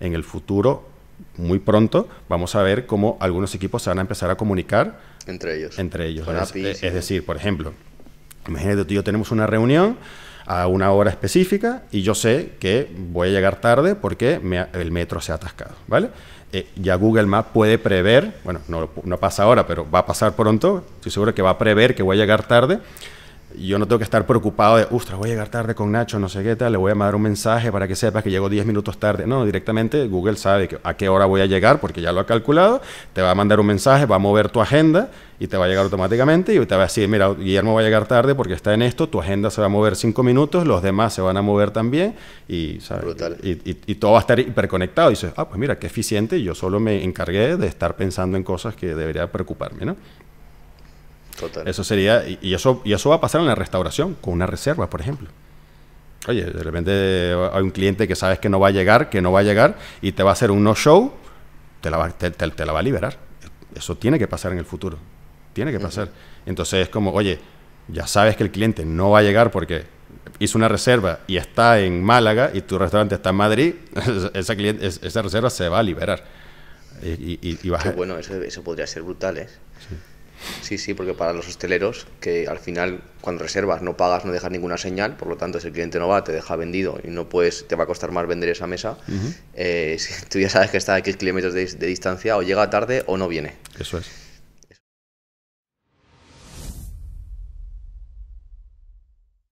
en el futuro, muy pronto, vamos a ver cómo algunos equipos se van a empezar a comunicar entre ellos. Entre ellos. Es, decir, por ejemplo, imagínate tú y yo tenemos una reunión a una hora específica y yo sé que voy a llegar tarde porque el metro se ha atascado, ¿vale? Eh, ya Google Maps puede prever, bueno, no, no pasa ahora, pero va a pasar pronto, estoy seguro que va a prever que voy a llegar tarde yo no tengo que estar preocupado de, ostras, voy a llegar tarde con Nacho, no sé qué tal, le voy a mandar un mensaje para que sepas que llego 10 minutos tarde. No, directamente Google sabe a qué hora voy a llegar porque ya lo ha calculado, te va a mandar un mensaje, va a mover tu agenda y te va a llegar automáticamente y te va a decir, mira, Guillermo va a llegar tarde porque está en esto, tu agenda se va a mover 5 minutos, los demás se van a mover también y, y, y, y, todo va a estar hiperconectado. Y dices, ah, pues mira, qué eficiente, yo solo me encargué de estar pensando en cosas que debería preocuparme, ¿no? Eso sería, y, eso, y eso va a pasar en la restauración, con una reserva, por ejemplo. Oye, de repente hay un cliente que sabes que no va a llegar, que no va a llegar, y te va a hacer un no-show, te, la va a liberar. Eso tiene que pasar en el futuro. Tiene que pasar. Entonces es como, oye, ya sabes que el cliente no va a llegar porque hizo una reserva y está en Málaga y tu restaurante está en Madrid, esa, cliente, esa reserva se va a liberar. Y, y, bueno, eso, podría ser brutal, ¿eh? Sí, sí, porque para los hosteleros, que al final cuando reservas no pagas, no dejas ninguna señal, por lo tanto si el cliente no va, te deja vendido y no puedes, te va a costar más vender esa mesa, eh, si tú ya sabes que está a X kilómetros de distancia, o llega tarde o no viene. Eso es.